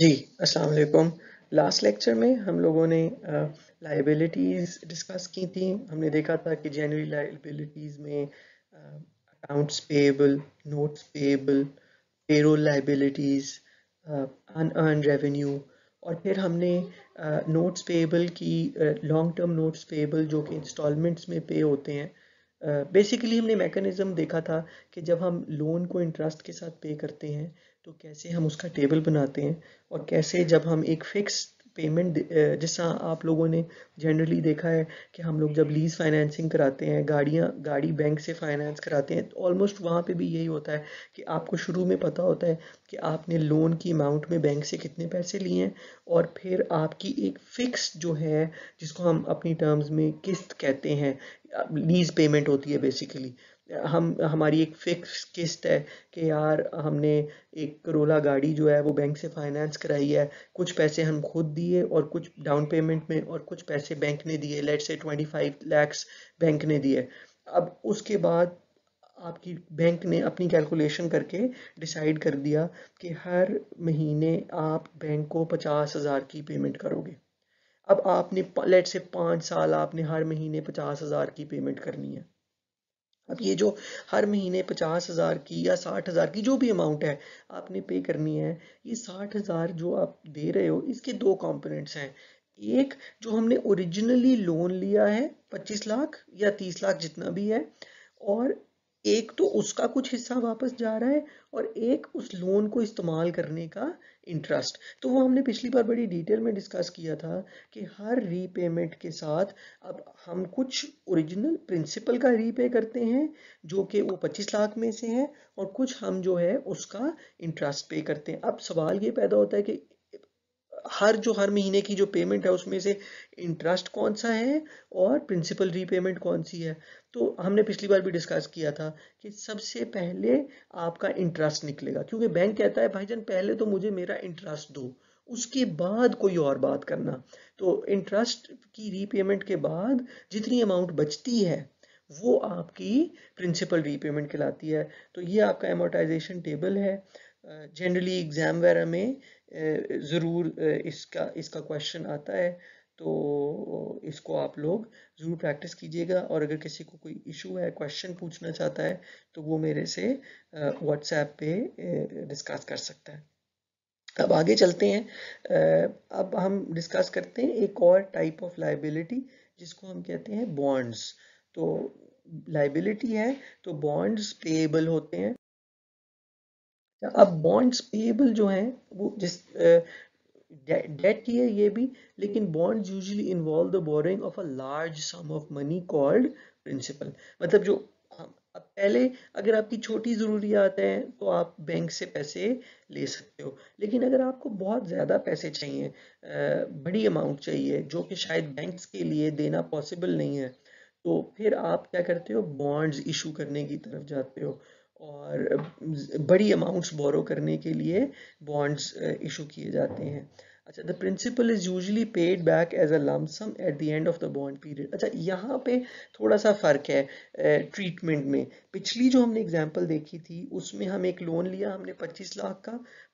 जी अस्सलाम वालेकुम last lecture में हम लोगों ने लाइबिलिटीज़ डिस्कस की थी हमने देखा था कि जनरली लाइबिलिटीज़ में accounts payable notes payable payroll liabilities unearned revenue और फिर हमने नोट्स पेबल की लॉन्ग टर्म नोट्स पेबल जो कि इंस्टॉलमेंट्स में पे होते हैं बेसिकली uh, हमने मैकेनिज़्म देखा था कि जब हम लोन को इंटरेस्ट के साथ पे करते हैं तो कैसे हम उसका टेबल बनाते हैं और कैसे जब हम एक फिक्स पेमेंट जैसा आप लोगों ने जनरली देखा है कि हम लोग जब लीज़ फाइनेंसिंग कराते हैं गाड़ियाँ गाड़ी बैंक से फाइनेंस कराते हैं तो ऑलमोस्ट वहाँ पे भी यही होता है कि आपको शुरू में पता होता है कि आपने लोन की अमाउंट में बैंक से कितने पैसे लिए हैं और फिर आपकी एक फ़िक्स जो है जिसको हम अपनी टर्म्स में किस्त कहते हैं लीज़ पेमेंट होती है बेसिकली हम हमारी एक फिक्स किस्त है कि यार हमने एक करोला गाड़ी जो है वो बैंक से फाइनेंस कराई है कुछ पैसे हम खुद दिए और कुछ डाउन पेमेंट में और कुछ पैसे बैंक ने दिए लेट से ट्वेंटी फाइव लैक्स बैंक ने दिए अब उसके बाद आपकी बैंक ने अपनी कैलकुलेशन करके डिसाइड कर दिया कि हर महीने आप बैंक को पचास हज़ार की पेमेंट करोगे अब आपने लेट से पाँच साल आपने हर महीने पचास हज़ार की पेमेंट करनी है अब ये जो हर महीने पचास हज़ार की या साठ हज़ार की जो भी अमाउंट है आपने पे करनी है ये साठ हज़ार जो आप दे रहे हो इसके दो कंपोनेंट्स हैं एक जो हमने ओरिजिनली लोन लिया है पच्चीस लाख या तीस लाख जितना भी है और एक तो उसका कुछ हिस्सा वापस जा रहा है और एक उस लोन को इस्तेमाल करने का इंटरेस्ट तो वो हमने पिछली बार बड़ी डिटेल में डिस्कस किया था कि हर रीपेमेंट के साथ अब हम कुछ ओरिजिनल प्रिंसिपल का रीपे करते हैं जो कि वो 25 लाख में से है और कुछ हम जो है उसका इंटरेस्ट पे करते हैं अब सवाल ये पैदा होता है कि हर जो हर महीने की जो पेमेंट है उसमें से इंटरेस्ट कौन सा है और प्रिंसिपल रीपेमेंट कौन सी है तो हमने पिछली बार भी डिस्कस किया था कि सबसे पहले आपका इंटरेस्ट निकलेगा क्योंकि बैंक कहता है भाईजान पहले तो मुझे मेरा इंटरेस्ट दो उसके बाद कोई और बात करना तो इंटरेस्ट की रीपेमेंट के बाद जितनी अमाउंट बचती है वो आपकी प्रिंसिपल रीपेमेंट कहलाती है तो ये आपका एमोटाइजेशन टेबल है जनरली एग्जाम वगैरह में ज़रूर इसका इसका क्वेश्चन आता है तो इसको आप लोग ज़रूर प्रैक्टिस कीजिएगा और अगर किसी को कोई इशू है क्वेश्चन पूछना चाहता है तो वो मेरे से व्हाट्सएप पे डिस्कस कर सकता है अब आगे चलते हैं अब हम डिस्कस करते हैं एक और टाइप ऑफ लाइबिलिटी जिसको हम कहते हैं बॉन्ड्स तो लाइबिलिटी है तो बॉन्ड्स पेएबल होते हैं अब बॉन्ड्स पेएबल जो हैं वो जिस डेट ही है ये भी लेकिन bonds usually involve the borrowing of a large sum of money called principal मतलब जो हाँ, अब पहले अगर आपकी छोटी ज़रूरियात हैं तो आप बैंक से पैसे ले सकते हो लेकिन अगर आपको बहुत ज़्यादा पैसे चाहिए बड़ी अमाउंट चाहिए जो कि शायद बैंक के लिए देना पॉसिबल नहीं है तो फिर आप क्या करते हो बॉन्ड्स इशू करने की तरफ जाते हो और बड़ी अमाउंट्स बोरो करने के लिए बॉन्ड्स इशू किए जाते हैं अच्छा the principal is usually paid back as a lump at the end of the bond period अच्छा यहाँ पे थोड़ा सा फ़र्क है ट्रीटमेंट में पिछली जो हमने एग्जाम्पल देखी थी उसमें हम एक लोन लिया हमने 25 लाख का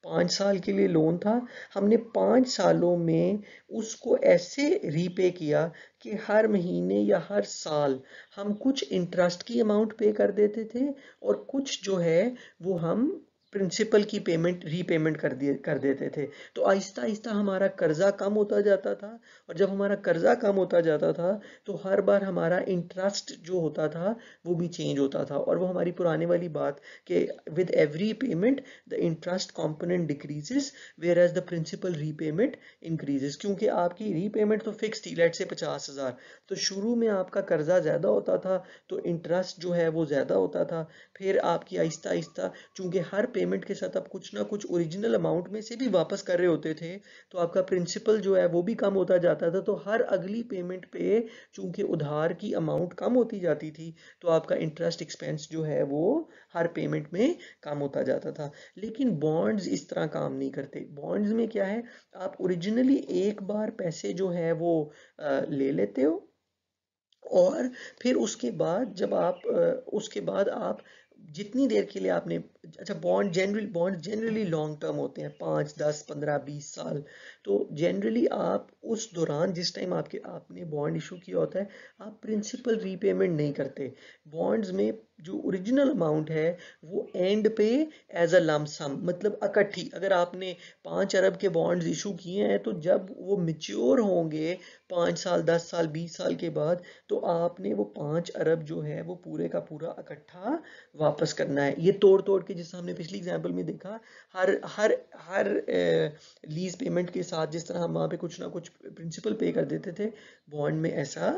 पाँच साल के लिए लोन था हमने पाँच सालों में उसको ऐसे रीपे किया कि हर महीने या हर साल हम कुछ इंटरेस्ट की अमाउंट पे कर देते थे और कुछ जो है वो हम प्रिंसिपल की पेमेंट रीपेमेंट कर दिए कर देते थे तो आहिस्ता आहिस्ता हमारा कर्ज़ा कम होता जाता था और जब हमारा कर्ज़ा कम होता जाता था तो हर बार हमारा इंटरेस्ट जो होता था वो भी चेंज होता था और वो हमारी पुराने वाली बात कि with every payment the interest component decreases whereas the principal repayment increases क्योंकि आपकी रीपेमेंट तो फिक्स थी लेट से पचास हज़ार तो शुरू में आपका कर्ज़ा ज़्यादा होता था तो इंटरेस्ट जो है वो ज़्यादा होता था फिर आपकी आहिस्ता आहिस्ता चूंकि हर पेमेंट के साथ आप कुछ ना कुछ ओरिजिनल अमाउंट में से भी वापस कर रहे होते थे तो आपका प्रिंसिपल जो है वो भी कम होता जाता था तो हर अगली पेमेंट पे चूंकि उधार की अमाउंट कम होती जाती थी तो आपका इंटरेस्ट एक्सपेंस जो है वो हर पेमेंट में कम होता जाता था लेकिन बॉन्ड्स इस तरह काम नहीं करते बॉन्ड्स में क्या है आप ओरिजिनली एक बार पैसे जो है वो ले लेते हो और फिर उसके बाद जब आप उसके बाद आप जितनी देर के लिए आपने अच्छा bond general bond generally long term होते हैं पाँच दस पंद्रह बीस साल तो जनरली आप उस दौरान जिस टाइम आपके आपने बॉन्ड इशू किया होता है आप प्रिंसिपल रीपेमेंट नहीं करते बॉन्ड्स में जो ओरिजिनल अमाउंट है वो एंड पे एज अ लमसम मतलब इकट्ठी अगर आपने पाँच अरब के बॉन्ड्स इशू किए हैं तो जब वो मेच्योर होंगे पाँच साल दस साल बीस साल के बाद तो आपने वो पाँच अरब जो है वो पूरे का पूरा इकट्ठा वापस करना है ये तोड़ तोड़ के जिस हमने पिछली एग्जांपल में देखा हर हर हर लीज पेमेंट के साथ जिस तरह हम वहाँ पे कुछ ना कुछ प्रिंसिपल पे कर देते थे बॉन्ड में ऐसा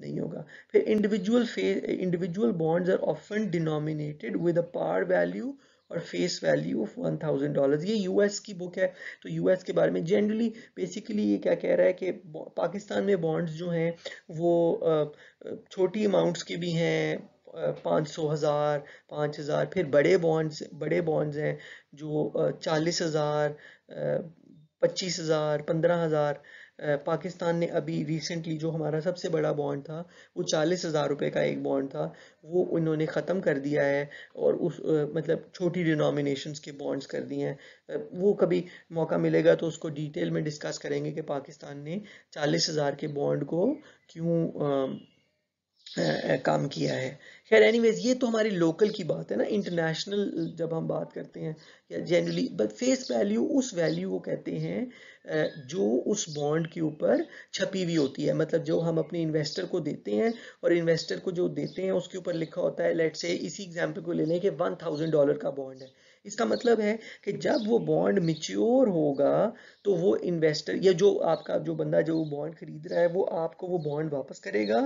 नहीं होगा फिर individual face individual bonds are often denominated with a par value और face value of one thousand dollar ये यूएस की बुक है तो यूएस के बारे में जनरली बेसिकली ये क्या कह रहा है कि पाकिस्तान में बॉन्ड्स जो हैं वो छोटी अमाउंट्स के भी हैं पाँच सौ हज़ार पाँच हज़ार फिर बड़े बॉन्ड्स बड़े बॉन्ड्स हैं जो चालीस हज़ार पच्चीस हज़ार पंद्रह हज़ार पाकिस्तान ने अभी रिसेंटली जो हमारा सबसे बड़ा बॉन्ड था वो चालीस हज़ार रुपये का एक बॉन्ड था वो उन्होंने ख़त्म कर दिया है और उस मतलब छोटी डिनोमिनेशंस के बॉन्ड्स कर दिए हैं वो कभी मौका मिलेगा तो उसको डिटेल में डिस्कस करेंगे कि पाकिस्तान ने चालीस हज़ार के बॉन्ड को क्यों काम किया है खैर एनीवेज ये तो हमारी लोकल की बात है ना इंटरनेशनल जब हम बात करते हैं या जनरली बट फेस वैल्यू उस वैल्यू को कहते हैं जो उस बॉन्ड के ऊपर छपी हुई होती है मतलब जो हम अपने इन्वेस्टर को देते हैं और इन्वेस्टर को जो देते हैं उसके ऊपर लिखा होता है लेट से इसी एग्जाम्पल को ले लें कि वन थाउजेंड डॉलर का बॉन्ड है इसका मतलब है कि जब वो बॉन्ड मिच्योर होगा तो वो इन्वेस्टर या जो आपका जो बंदा जो बॉन्ड खरीद रहा है वो आपको वो बॉन्ड वापस करेगा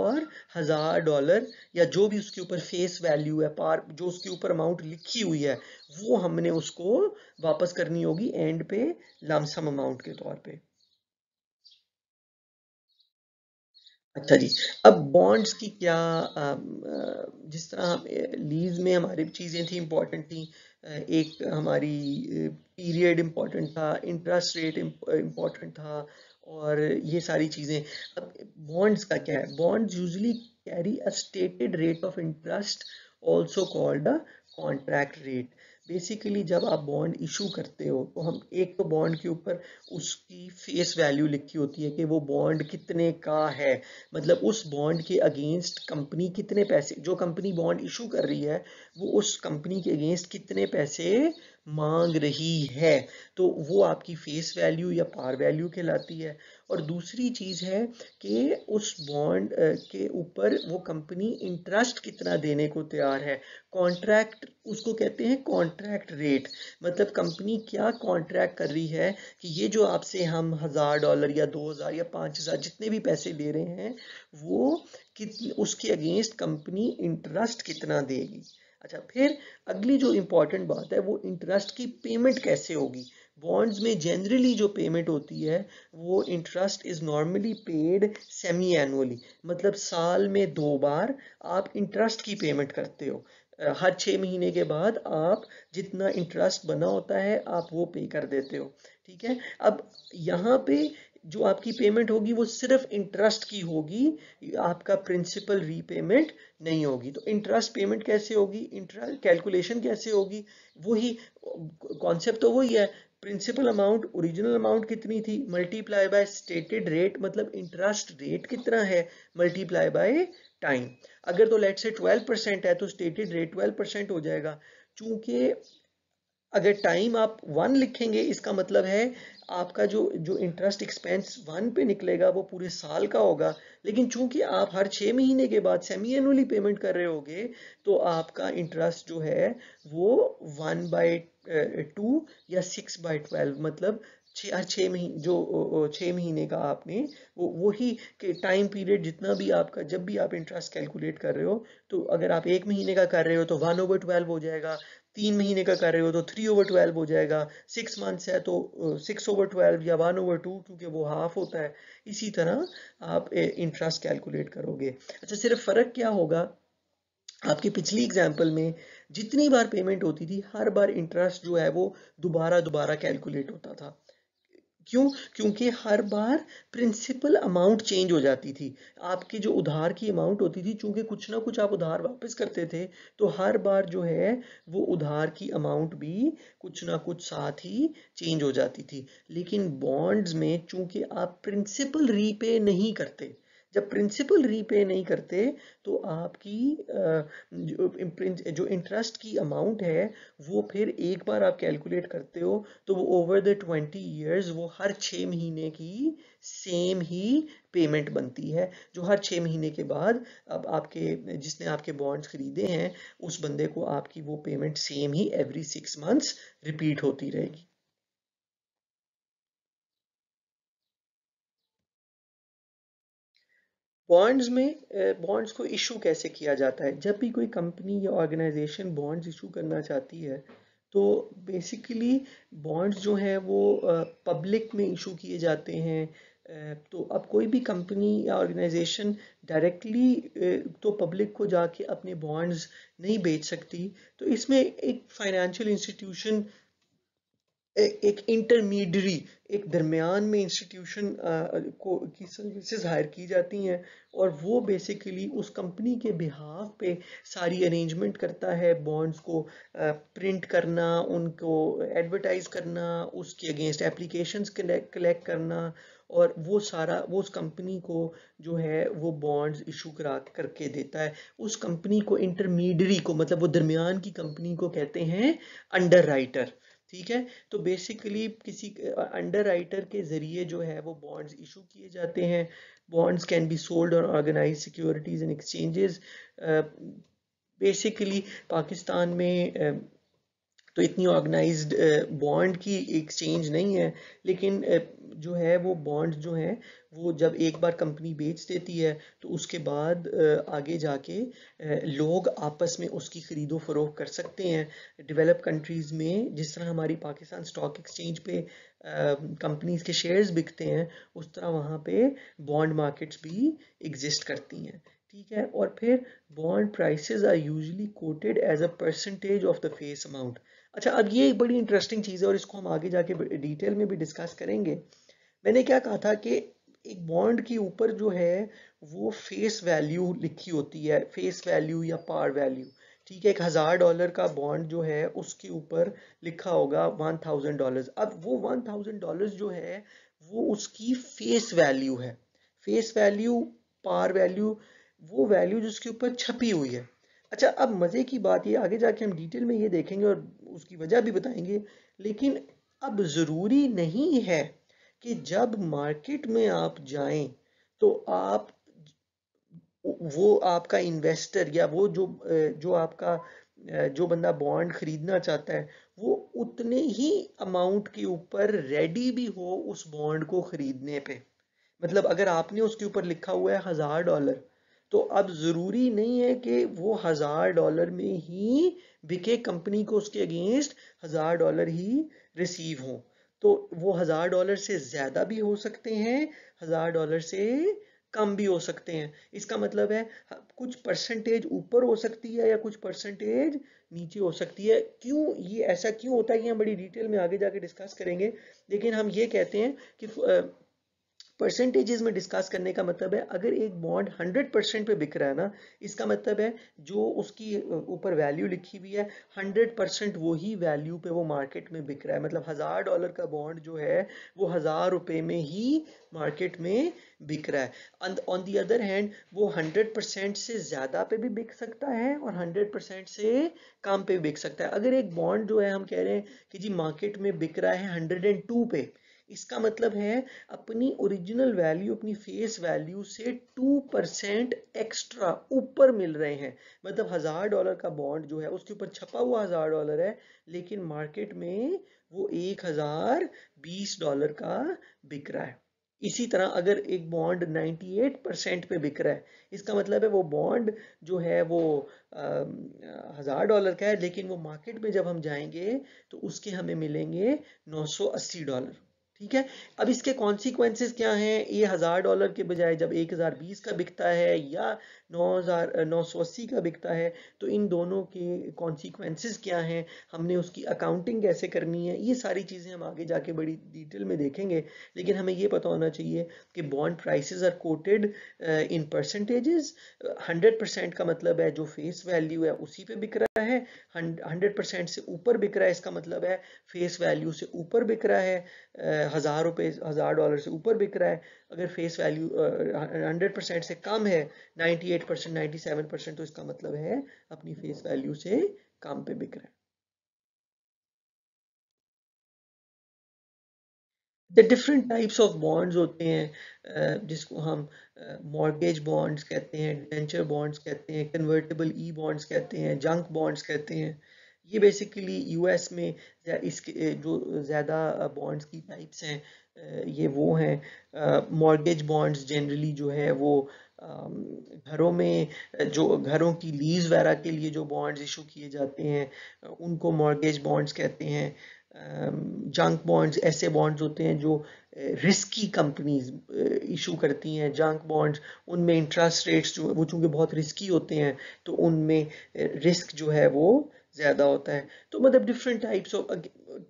और हज़ार डॉलर या जो जो भी उसके ऊपर फेस वैल्यू है पार जो उसके ऊपर अमाउंट लिखी हुई है वो हमने उसको वापस करनी होगी एंड पे लमसम अमाउंट के तौर पे अच्छा जी अब बॉन्ड्स की क्या जिस तरह लीज में हमारी चीज़ें थी इम्पॉर्टेंट थी एक हमारी पीरियड इम्पॉर्टेंट था इंटरेस्ट रेट इम्पॉर्टेंट था और ये सारी चीज़ें अब बॉन्ड्स का क्या है bonds usually carry a stated rate of interest also called a contract rate basically जब आप बॉन्ड इशू करते हो तो हम एक तो बॉन्ड के ऊपर उसकी फेस वैल्यू लिखी होती है कि वो बॉन्ड कितने का है मतलब उस बॉन्ड के अगेंस्ट कंपनी कितने पैसे जो कंपनी बॉन्ड इशू कर रही है वो उस कंपनी के अगेंस्ट कितने पैसे मांग रही है तो वो आपकी फेस वैल्यू या पार वैल्यू कहलाती है और दूसरी चीज़ है कि उस बॉन्ड के ऊपर वो कंपनी इंटरेस्ट कितना देने को तैयार है कॉन्ट्रैक्ट उसको कहते हैं कॉन्ट्रैक्ट रेट मतलब कंपनी क्या कॉन्ट्रैक्ट कर रही है कि ये जो आपसे हम हज़ार डॉलर या दो हज़ार या पाँच हज़ार जितने भी पैसे ले रहे हैं वो कितने उसके अगेंस्ट कंपनी इंटरेस्ट कितना देगी अच्छा फिर अगली जो इम्पोर्टेंट बात है वो इंटरेस्ट की पेमेंट कैसे होगी बॉन्ड्स में जनरली जो पेमेंट होती है वो interest is normally paid semi annually मतलब साल में दो बार आप इंटरेस्ट की पेमेंट करते हो हर छः महीने के बाद आप जितना इंटरेस्ट बना होता है आप वो पे कर देते हो ठीक है अब यहाँ पे जो आपकी पेमेंट होगी वो सिर्फ इंटरेस्ट की होगी आपका प्रिंसिपल रीपेमेंट नहीं होगी तो इंटरेस्ट पेमेंट कैसे होगी इंटरेस्ट कैलकुलेशन कैसे होगी वही कॉन्सेप्ट तो वही है प्रिंसिपल अमाउंट ओरिजिनल अमाउंट कितनी थी मल्टीप्लाई बाय स्टेटेड रेट मतलब इंटरेस्ट रेट कितना है मल्टीप्लाई बाय टाइम अगर तो लेट से 12 परसेंट है तो स्टेटेड रेट 12 परसेंट हो जाएगा चूंकि अगर टाइम आप वन लिखेंगे इसका मतलब है आपका जो जो इंटरेस्ट एक्सपेंस वन पे निकलेगा वो पूरे साल का होगा लेकिन चूंकि आप हर छः महीने के बाद सेमी एनुअली पेमेंट कर रहे होगे तो आपका इंटरेस्ट जो है वो वन बाई टू या सिक्स बाई ट्वेल्व मतलब छः हर छः महीने जो छः महीने का आपने वो वही के टाइम पीरियड जितना भी आपका जब भी आप इंटरेस्ट कैलकुलेट कर रहे हो तो अगर आप एक महीने का कर रहे हो तो वन ओवर ट्वेल्व हो जाएगा तीन महीने का कर रहे हो तो थ्री ओवर ट्वेल्व हो जाएगा सिक्स मंथ्स है तो सिक्स ओवर ट्वेल्व या वन ओवर टू क्योंकि वो हाफ होता है इसी तरह आप इंटरेस्ट कैलकुलेट करोगे अच्छा सिर्फ फ़र्क क्या होगा आपकी पिछली एग्जाम्पल में जितनी बार पेमेंट होती थी हर बार इंटरेस्ट जो है वो दोबारा दोबारा कैलकुलेट होता था क्यों क्योंकि हर बार प्रिंसिपल अमाउंट चेंज हो जाती थी आपकी जो उधार की अमाउंट होती थी चूंकि कुछ ना कुछ आप उधार वापस करते थे तो हर बार जो है वो उधार की अमाउंट भी कुछ ना कुछ साथ ही चेंज हो जाती थी लेकिन बॉन्ड्स में चूंकि आप प्रिंसिपल रीपे नहीं करते जब प्रिंसिपल रीपे नहीं करते तो आपकी जो इंटरेस्ट की अमाउंट है वो फिर एक बार आप कैलकुलेट करते हो तो वो ओवर द ट्वेंटी ईयर्स वो हर छः महीने की सेम ही पेमेंट बनती है जो हर छः महीने के बाद अब आपके जिसने आपके बॉन्ड्स खरीदे हैं उस बंदे को आपकी वो पेमेंट सेम ही एवरी सिक्स मंथ्स रिपीट होती रहेगी बॉन्ड्स में बॉन्ड्स eh, को इशू कैसे किया जाता है जब भी कोई कंपनी या ऑर्गेनाइजेशन बॉन्ड्स इशू करना चाहती है तो बेसिकली बॉन्ड्स जो हैं वो पब्लिक eh, में इशू किए जाते हैं eh, तो अब कोई भी कंपनी या ऑर्गेनाइजेशन डायरेक्टली तो पब्लिक को जाके अपने बॉन्ड्स नहीं बेच सकती तो इसमें एक फाइनेंशियल इंस्टीट्यूशन एक इंटरमीडरी एक दरमियान में इंस्टीट्यूशन को की सर्विसेज हायर की जाती हैं और वो बेसिकली उस कंपनी के बिहाफ पे सारी अरेंजमेंट करता है बॉन्ड्स को प्रिंट करना उनको एडवर्टाइज करना उसके अगेंस्ट एप्लीकेशंस कलेक्ट करना और वो सारा वो उस कंपनी को जो है वो बॉन्ड्स इशू करा करके देता है उस कंपनी को इंटरमीडरी को मतलब वो दरमियान की कंपनी को कहते हैं अंडर राइटर ठीक है तो बेसिकली किसी अंडर राइटर के ज़रिए जो है वो बॉन्ड्स इशू किए जाते हैं बॉन्ड्स कैन बी सोल्ड और organize securities and exchanges basically Pakistan में uh, तो इतनी ऑर्गेनाइज्ड बॉन्ड की एक्सचेंज नहीं है लेकिन जो है वो बॉन्ड जो है वो जब एक बार कंपनी बेच देती है तो उसके बाद आगे जाके लोग आपस में उसकी ख़रीदो फरोख कर सकते हैं डेवलप कंट्रीज़ में जिस तरह हमारी पाकिस्तान स्टॉक एक्सचेंज पे कंपनीज के शेयर्स बिकते हैं उस तरह वहाँ पे बॉन्ड मार्केट्स भी एग्जिस्ट करती हैं ठीक है और फिर bond prices are usually quoted as a percentage of the face amount अच्छा अब ये एक बड़ी इंटरेस्टिंग चीज़ है और इसको हम आगे जाके डिटेल में भी डिस्कस करेंगे मैंने क्या कहा था कि एक बॉन्ड के ऊपर जो है वो फेस वैल्यू लिखी होती है फेस वैल्यू या पार वैल्यू ठीक है एक हज़ार डॉलर का बॉन्ड जो है उसके ऊपर लिखा होगा वन थाउजेंड डॉलर अब वो वन थाउजेंड डॉलर जो है वो उसकी फेस वैल्यू है फेस वैल्यू पार वैल्यू वो वैल्यू जिसके ऊपर छपी हुई है अच्छा अब मज़े की बात ये आगे जाके हम डिटेल में ये देखेंगे और उसकी वजह भी बताएंगे लेकिन अब ज़रूरी नहीं है कि जब मार्केट में आप जाएं तो आप वो आपका इन्वेस्टर या वो जो जो आपका जो बंदा बॉन्ड खरीदना चाहता है वो उतने ही अमाउंट के ऊपर रेडी भी हो उस बॉन्ड को खरीदने पे मतलब अगर आपने उसके ऊपर लिखा हुआ है हज़ार डॉलर तो अब ज़रूरी नहीं है कि वो हज़ार डॉलर में ही बिके कंपनी को उसके अगेंस्ट हज़ार डॉलर ही रिसीव हो तो वो हज़ार डॉलर से ज़्यादा भी हो सकते हैं हज़ार डॉलर से कम भी हो सकते हैं इसका मतलब है कुछ परसेंटेज ऊपर हो सकती है या कुछ परसेंटेज नीचे हो सकती है क्यों ये ऐसा क्यों होता है कि हम बड़ी डिटेल में आगे जाके डिस्कस करेंगे लेकिन हम ये कहते हैं कि परसेंटेजेस में डिस्कस करने का मतलब है अगर एक बॉन्ड 100 परसेंट पे बिक रहा है ना इसका मतलब है जो उसकी ऊपर वैल्यू लिखी हुई है 100 परसेंट वही वैल्यू पे वो मार्केट में बिक रहा है मतलब हज़ार डॉलर का बॉन्ड जो है वो हज़ार रुपये में ही मार्केट में बिक रहा है ऑन दी अदर हैंड वो हंड्रेड परसेंट से ज़्यादा पे भी बिक सकता है और हंड्रेड परसेंट से कम पे भी बिक सकता है अगर एक बॉन्ड जो है हम कह रहे हैं कि जी मार्केट में बिक रहा है हंड्रेड एंड टू पे इसका मतलब है अपनी ओरिजिनल वैल्यू अपनी फेस वैल्यू से टू परसेंट एक्स्ट्रा ऊपर मिल रहे हैं मतलब हज़ार डॉलर का बॉन्ड जो है उसके ऊपर छपा हुआ हज़ार डॉलर है लेकिन मार्केट में वो एक हज़ार बीस डॉलर का बिक रहा है इसी तरह अगर एक बॉन्ड 98 परसेंट पे बिक रहा है इसका मतलब है वो बॉन्ड जो है वो हज़ार डॉलर का है लेकिन वो मार्केट में जब हम जाएंगे तो उसके हमें मिलेंगे 980 डॉलर ठीक है अब इसके कॉन्सिक्वेंसेस क्या हैं ये हज़ार डॉलर के बजाय जब एक हज़ार बीस का बिकता है या नौ हज़ार नौ सौ अस्सी का बिकता है तो इन दोनों के कॉन्सिक्वेंसेस क्या हैं हमने उसकी अकाउंटिंग कैसे करनी है ये सारी चीज़ें हम आगे जाके बड़ी डिटेल में देखेंगे लेकिन हमें ये पता होना चाहिए कि bond prices are quoted in percentages hundred percent का मतलब है जो फेस वैल्यू है उसी पे बिक रहा है हंड्रेड परसेंट से ऊपर बिक रहा है इसका मतलब है फेस वैल्यू से ऊपर बिक रहा है हज़ार रुपये हज़ार डॉलर से ऊपर बिक रहा है अगर फेस वैल्यू हंड्रेड परसेंट से कम है ninety eight percent ninety seven percent तो इसका मतलब है अपनी फेस वैल्यू से काम पे बिक रहा है the different types of bonds होते हैं जिसको हम मॉर्गेज बॉन्ड्स कहते हैं डेंचर बॉन्ड्स कहते हैं कन्वर्टेबल ई बॉन्ड्स कहते हैं जंक बॉन्ड्स कहते हैं ये बेसिकली यूएस में इसके जो ज़्यादा बॉन्ड्स की टाइप्स हैं ये वो हैं मॉर्गेज बॉन्ड्स जनरली जो है वो घरों में जो घरों की लीज वगैरह के लिए जो बॉन्ड्स इशू किए जाते हैं उनको मॉर्गेज बॉन्ड्स कहते हैं जंक बॉन्ड्स ऐसे बॉन्ड्स होते हैं जो रिस्की कंपनीज इशू करती हैं जंक बॉन्ड्स उनमें इंटरेस्ट रेट्स जो वो चूँकि बहुत रिस्की होते हैं तो उनमें रिस्क जो है वो ज़्यादा होता है तो मतलब different types of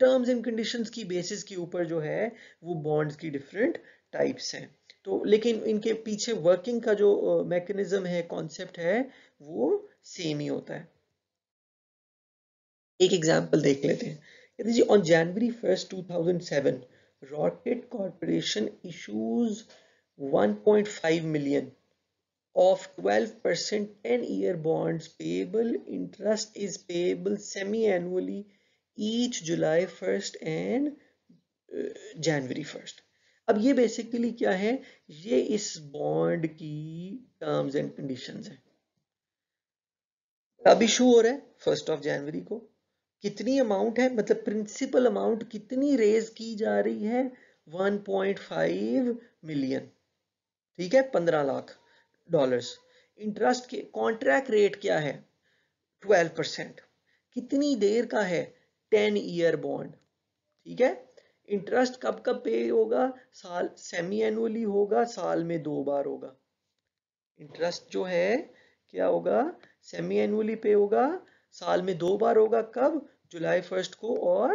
terms and conditions की बेसिस के ऊपर जो है वो बॉन्ड्स की डिफरेंट टाइप्स हैं तो लेकिन इनके पीछे वर्किंग का जो मैकेनिज्म है कॉन्सेप्ट है वो सेम ही होता है एक एग्जाम्पल देख लेते हैं कहते जी on January first 2007 Rocket Corporation issues 1.5 million of 12% percent ten year payable payable interest is payable semi annually each July first and January first अब ये बेसिकली क्या है ये इस बॉन्ड की टर्म्स एंड कंडीशंस है अब इशू हो रहा है फर्स्ट ऑफ जनवरी को कितनी अमाउंट है मतलब प्रिंसिपल अमाउंट कितनी रेज की जा रही है 1.5 मिलियन ठीक है 15 लाख डॉलर्स इंटरेस्ट के कॉन्ट्रैक्ट रेट क्या है 12 परसेंट कितनी देर का है 10 ईयर बॉन्ड ठीक है इंटरेस्ट कब कब पे होगा साल सेमी एनुअली होगा साल में दो बार होगा इंटरेस्ट जो है क्या होगा सेमी एनुअली पे होगा साल में दो बार होगा कब जुलाई फर्स्ट को और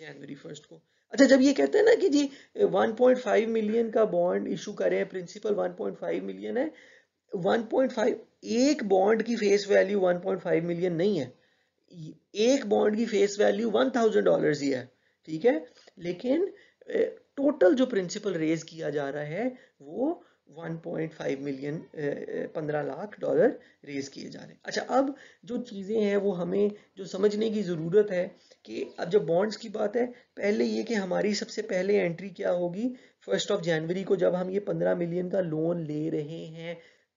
जनवरी फर्स्ट को अच्छा जब ये कहते हैं ना कि जी 1.5 मिलियन का बॉन्ड इशू करें प्रिंसिपल 1.5 मिलियन है 1.5 एक बॉन्ड की फेस वैल्यू 1.5 मिलियन नहीं है एक बॉन्ड की फेस वैल्यू 1000 डॉलर्स ही है ठीक है लेकिन टोटल जो प्रिंसिपल रेज किया जा रहा है वो 1.5 मिलियन 15 लाख डॉलर रेज किए जा रहे हैं अच्छा अब जो चीज़ें हैं वो हमें जो समझने की ज़रूरत है कि अब जब बॉन्ड्स की बात है पहले ये कि हमारी सबसे पहले एंट्री क्या होगी फर्स्ट ऑफ जनवरी को जब हम ये 15 मिलियन का लोन ले रहे हैं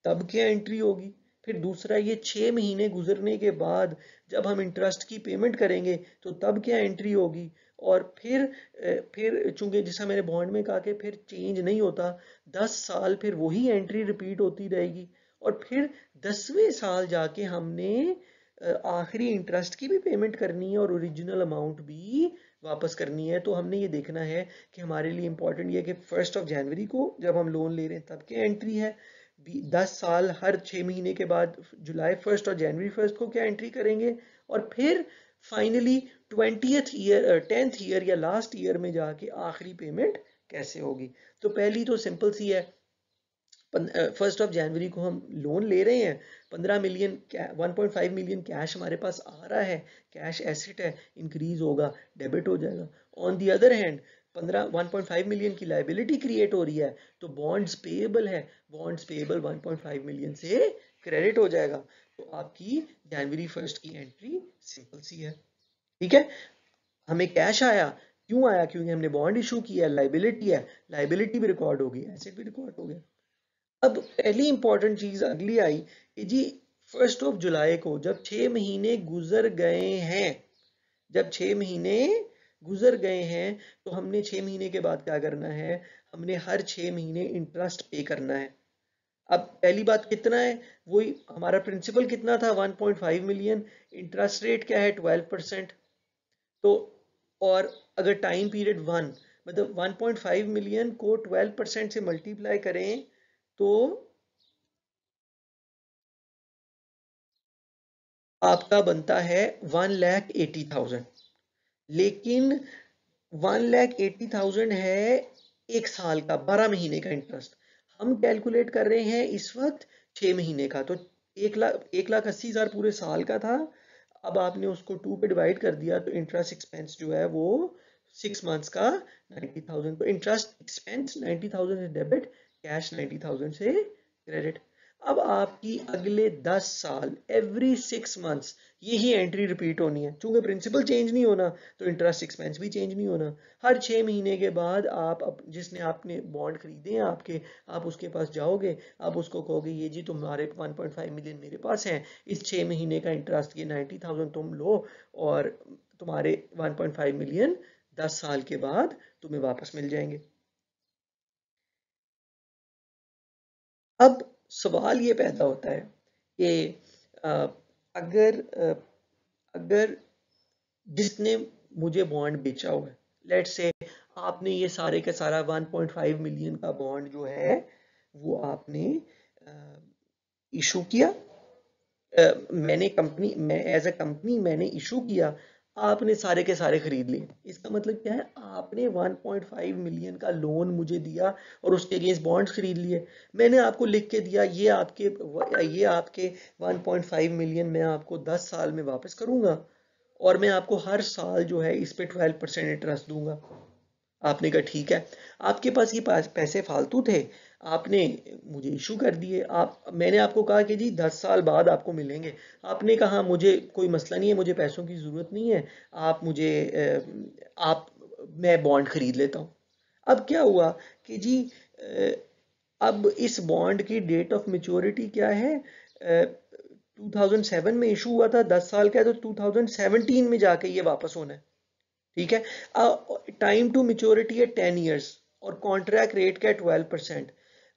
तब क्या एंट्री होगी फिर दूसरा ये छः महीने गुजरने के बाद जब हम इंटरेस्ट की पेमेंट करेंगे तो तब क्या एंट्री होगी और फिर फिर चूंकि जैसा मैंने बॉन्ड में कहा कि फिर चेंज नहीं होता दस साल फिर वही एंट्री रिपीट होती रहेगी और फिर दसवें साल जाके हमने आखिरी इंटरेस्ट की भी पेमेंट करनी है और ओरिजिनल अमाउंट भी वापस करनी है तो हमने ये देखना है कि हमारे लिए इम्पॉर्टेंट ये कि फर्स्ट ऑफ जनवरी को जब हम लोन ले रहे हैं तब के एंट्री है दस साल हर छः महीने के बाद जुलाई फर्स्ट और जनवरी फर्स्ट को क्या एंट्री करेंगे और फिर finally twentieth year tenth year या लास्ट ईयर में जाके आखिरी पेमेंट कैसे होगी तो पहली तो सिंपल सी है फर्स्ट ऑफ जनवरी को हम लोन ले रहे हैं पंद्रह मिलियन 1.5 मिलियन कैश हमारे पास आ रहा है कैश एसेट है इंक्रीज होगा डेबिट हो जाएगा ऑन दी अदर हैंड पंद्रह 1.5 मिलियन की लाइबिलिटी क्रिएट हो रही है तो बॉन्ड्स पेएबल है बॉन्ड्स पेएबल 1.5 मिलियन से क्रेडिट हो जाएगा तो आपकी जनवरी फर्स्ट की एंट्री सिंपल सी है ठीक है हमें कैश आया क्यों आया क्योंकि हमने बॉन्ड इशू किया लाइबिलिटी है लाइबिलिटी भी रिकॉर्ड होगी एसेट भी रिकॉर्ड हो गया अब पहली इंपॉर्टेंट चीज अगली आई कि जी फर्स्ट ऑफ जुलाई को जब छह महीने गुजर गए हैं जब छह महीने गुजर गए हैं तो हमने छह महीने के बाद क्या करना है हमने हर छह महीने इंटरेस्ट पे करना है अब पहली बात कितना है वही हमारा प्रिंसिपल कितना था 1.5 मिलियन इंटरेस्ट रेट क्या है 12 परसेंट तो और अगर टाइम पीरियड वन मतलब 1.5 मिलियन को 12 परसेंट से मल्टीप्लाई करें तो आपका बनता है वन लैख एटी थाउजेंड लेकिन वन लैख एटी थाउजेंड है एक साल का बारह महीने का इंटरेस्ट हम कैलकुलेट कर रहे हैं इस वक्त छः महीने का तो एक लाख एक लाख अस्सी हज़ार पूरे साल का था अब आपने उसको टू पे डिवाइड कर दिया तो इंटरेस्ट एक्सपेंस जो है वो सिक्स मंथ्स का नाइन्टी थाउजेंड तो इंटरेस्ट एक्सपेंस नाइन्टी थाउजेंड से डेबिट कैश नाइन्टी थाउजेंड से क्रेडिट अब आपकी अगले दस साल एवरी सिक्स मंथ्स यही एंट्री रिपीट होनी है चूंकि प्रिंसिपल चेंज नहीं होना तो इंटरेस्ट एक्सपेंस भी चेंज नहीं होना हर छः महीने के बाद आप अप, जिसने आपने बॉन्ड खरीदे हैं आपके आप उसके पास जाओगे आप उसको कहोगे ये जी तुम्हारे 1.5 मिलियन मेरे पास हैं इस छः महीने का इंटरेस्ट ये थाउजेंड तुम लो और तुम्हारे फाइव मिलियन दस साल के बाद तुम्हें वापस मिल जाएंगे अब सवाल ये पैदा होता है कि अगर अगर जिसने मुझे बॉन्ड बेचा हुआ है लेट से आपने ये सारे का सारा 1.5 मिलियन का बॉन्ड जो है वो आपने इशू किया मैंने कंपनी मैं एज अ कंपनी मैंने इशू किया आपने सारे के सारे खरीद लिए इसका मतलब क्या है आपने 1.5 मिलियन का लोन मुझे दिया और उसके अगेंस्ट बॉन्ड्स खरीद लिए मैंने आपको लिख के दिया ये आपके ये आपके 1.5 मिलियन मैं आपको 10 साल में वापस करूंगा और मैं आपको हर साल जो है इस पर ट्वेल्व परसेंट इंटरेस्ट दूंगा आपने कहा ठीक है आपके पास ये पैसे फालतू थे आपने मुझे इशू कर दिए आप मैंने आपको कहा कि जी दस साल बाद आपको मिलेंगे आपने कहा मुझे कोई मसला नहीं है मुझे पैसों की ज़रूरत नहीं है आप मुझे आप मैं बॉन्ड ख़रीद लेता हूँ अब क्या हुआ कि जी अब इस बॉन्ड की डेट ऑफ मेच्योरिटी क्या है 2007 में इशू हुआ था 10 साल का है तो 2017 में जाके ये वापस होना है ठीक है टाइम टू मेच्योरिटी है 10 इयर्स और कॉन्ट्रैक्ट रेट का है परसेंट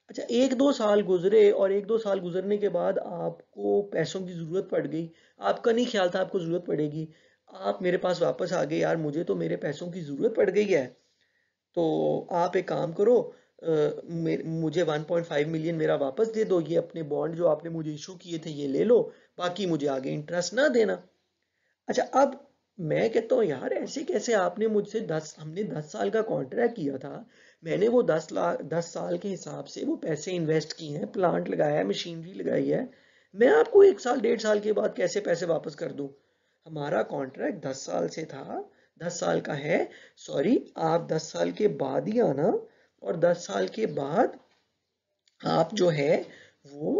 अच्छा एक दो साल गुजरे और एक दो साल गुजरने के बाद आपको पैसों की ज़रूरत पड़ गई आपका नहीं ख्याल था आपको ज़रूरत पड़ेगी आप मेरे पास वापस आ गए यार मुझे तो मेरे पैसों की ज़रूरत पड़ गई है तो आप एक काम करो आ, मुझे 1.5 मिलियन मेरा वापस दे दो ये अपने बॉन्ड जो आपने मुझे इशू किए थे ये ले लो बाकी मुझे आगे इंटरेस्ट ना देना अच्छा अब मैं कहता हूँ यार ऐसे कैसे आपने मुझसे दस हमने दस साल का कॉन्ट्रैक्ट किया था मैंने वो दस लाख दस साल के हिसाब से वो पैसे इन्वेस्ट किए हैं प्लांट लगाया है मशीनरी लगाई है मैं आपको एक साल डेढ़ साल के बाद कैसे पैसे वापस कर दूँ हमारा कॉन्ट्रैक्ट दस साल से था दस साल का है सॉरी आप दस साल के बाद ही आना और दस साल के बाद आप जो है वो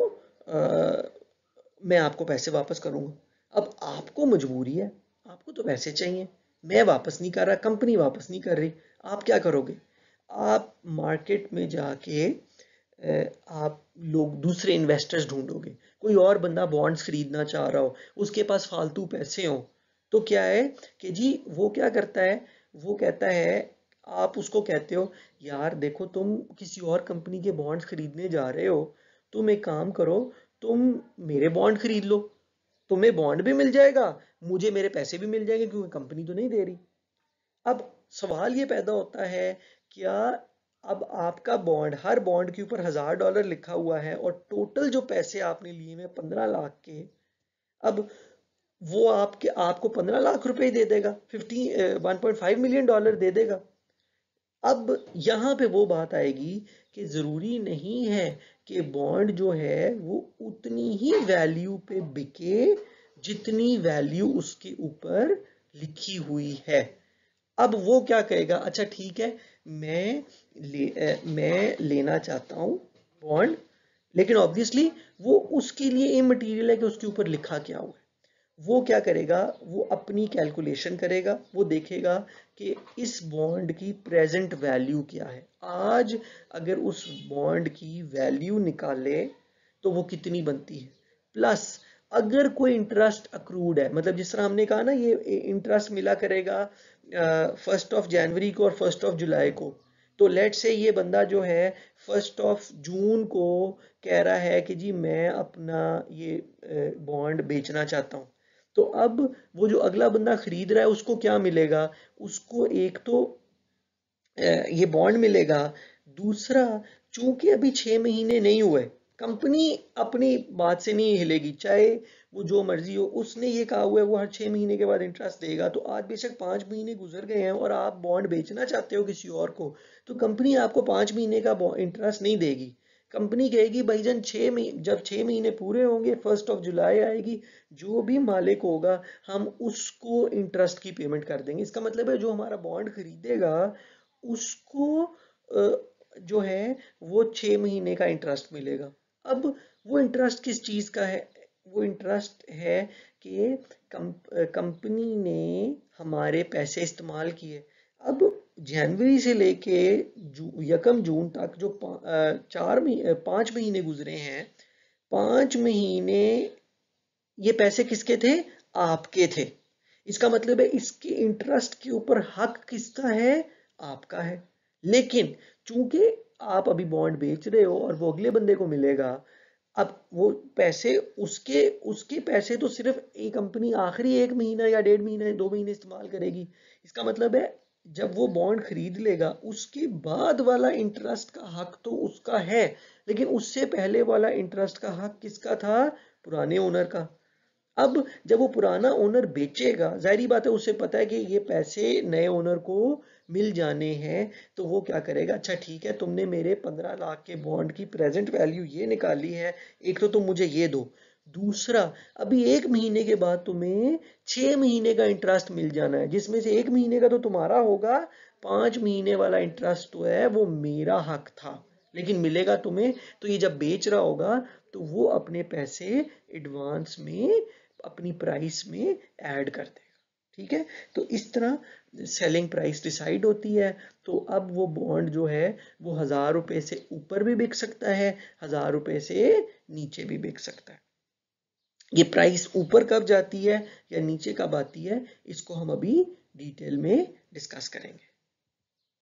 आ, मैं आपको पैसे वापस करूँगा अब आपको मजबूरी है आपको तो पैसे चाहिए मैं वापस नहीं कर रहा कंपनी वापस नहीं कर रही आप क्या करोगे आप मार्केट में जाके आप लोग दूसरे इन्वेस्टर्स ढूंढोगे कोई और बंदा बॉन्ड्स खरीदना चाह रहा हो उसके पास फालतू पैसे हो तो क्या है कि जी वो क्या करता है वो कहता है आप उसको कहते हो यार देखो तुम किसी और कंपनी के बॉन्ड्स खरीदने जा रहे हो तुम एक काम करो तुम मेरे बॉन्ड खरीद लो तुम्हें बॉन्ड भी मिल जाएगा मुझे मेरे पैसे भी मिल जाएंगे क्योंकि कंपनी तो नहीं दे रही अब सवाल ये पैदा होता है क्या अब आपका बॉन्ड हर बॉन्ड के ऊपर हजार डॉलर लिखा हुआ है और टोटल जो पैसे आपने लिए हैं पंद्रह लाख के अब वो आपके आपको पंद्रह लाख रुपए ही दे देगा fifty one point five million dollar दे देगा अब यहां पे वो बात आएगी कि ज़रूरी नहीं है कि बॉन्ड जो है वो उतनी ही वैल्यू पे बिके जितनी वैल्यू उसके ऊपर लिखी हुई है अब वो क्या कहेगा अच्छा ठीक है मैं ले मैं लेना चाहता हूँ बॉन्ड लेकिन ऑब्वियसली वो उसके लिए इमटीरियल है कि उसके ऊपर लिखा क्या हुआ है वो क्या करेगा वो अपनी कैलकुलेशन करेगा वो देखेगा कि इस बॉन्ड की प्रेजेंट वैल्यू क्या है आज अगर उस बॉन्ड की वैल्यू निकाले तो वो कितनी बनती है प्लस अगर कोई इंटरेस्ट अक्रूड है मतलब जिस तरह हमने कहा ना ये इंटरेस्ट मिला करेगा फर्स्ट ऑफ जनवरी को और फर्स्ट ऑफ जुलाई को तो लेट से ये बंदा जो है फर्स्ट ऑफ जून को कह रहा है कि जी मैं अपना ये बॉन्ड बेचना चाहता हूँ तो अब वो जो अगला बंदा खरीद रहा है उसको क्या मिलेगा उसको एक तो ये बॉन्ड मिलेगा दूसरा चूंकि अभी छः महीने नहीं हुए कंपनी अपनी बात से नहीं हिलेगी चाहे वो जो मर्जी हो उसने ये कहा हुआ है वो हर छः महीने के बाद इंटरेस्ट देगा तो आज बेशक पाँच महीने गुजर गए हैं और आप बॉन्ड बेचना चाहते हो किसी और को तो कंपनी आपको पाँच महीने का इंटरेस्ट नहीं देगी कंपनी कहेगी जन छः महीने जब छः महीने पूरे होंगे फर्स्ट ऑफ जुलाई आएगी जो भी मालिक होगा हम उसको इंटरेस्ट की पेमेंट कर देंगे इसका मतलब है जो हमारा बॉन्ड खरीदेगा उसको जो है वो छः महीने का इंटरेस्ट मिलेगा अब वो इंटरेस्ट किस चीज़ का है वो इंटरेस्ट है कि कंपनी ने हमारे पैसे इस्तेमाल किए अब जनवरी से लेके जू, यकम जून तक जो पा, चार महीने पाँच महीने गुजरे हैं पाँच महीने ये पैसे किसके थे आपके थे इसका मतलब है इसके इंटरेस्ट के ऊपर हक किसका है आपका है लेकिन चूंकि आप अभी बॉन्ड बेच रहे हो और वो अगले बंदे को मिलेगा अब वो पैसे उसके उसके पैसे तो सिर्फ एक कंपनी आखिरी एक महीना या डेढ़ महीना दो महीने इस्तेमाल करेगी इसका मतलब है जब वो बॉन्ड खरीद लेगा उसके बाद वाला इंटरेस्ट का हक तो उसका है लेकिन उससे पहले वाला इंटरेस्ट का हक किसका था पुराने ओनर का अब जब वो पुराना ओनर बेचेगा जाहरी बात है उसे पता है कि ये पैसे नए ओनर को मिल जाने हैं तो वो क्या करेगा अच्छा ठीक है तुमने मेरे पंद्रह लाख के बॉन्ड की प्रेजेंट वैल्यू ये निकाली है एक तो तुम मुझे ये दो दूसरा अभी एक महीने के बाद तुम्हें छः महीने का इंटरेस्ट मिल जाना है जिसमें से एक महीने का तो तुम्हारा होगा पाँच महीने वाला इंटरेस्ट तो है वो मेरा हक था लेकिन मिलेगा तुम्हें तो ये जब बेच रहा होगा तो वो अपने पैसे एडवांस में अपनी प्राइस में ऐड कर देगा ठीक है तो इस तरह सेलिंग प्राइस डिसाइड होती है तो अब वो बॉन्ड जो है वो हज़ार रुपये से ऊपर भी बिक सकता है हज़ार रुपये से नीचे भी बिक सकता है ये प्राइस ऊपर कब जाती है या नीचे कब आती है इसको हम अभी डिटेल में डिस्कस करेंगे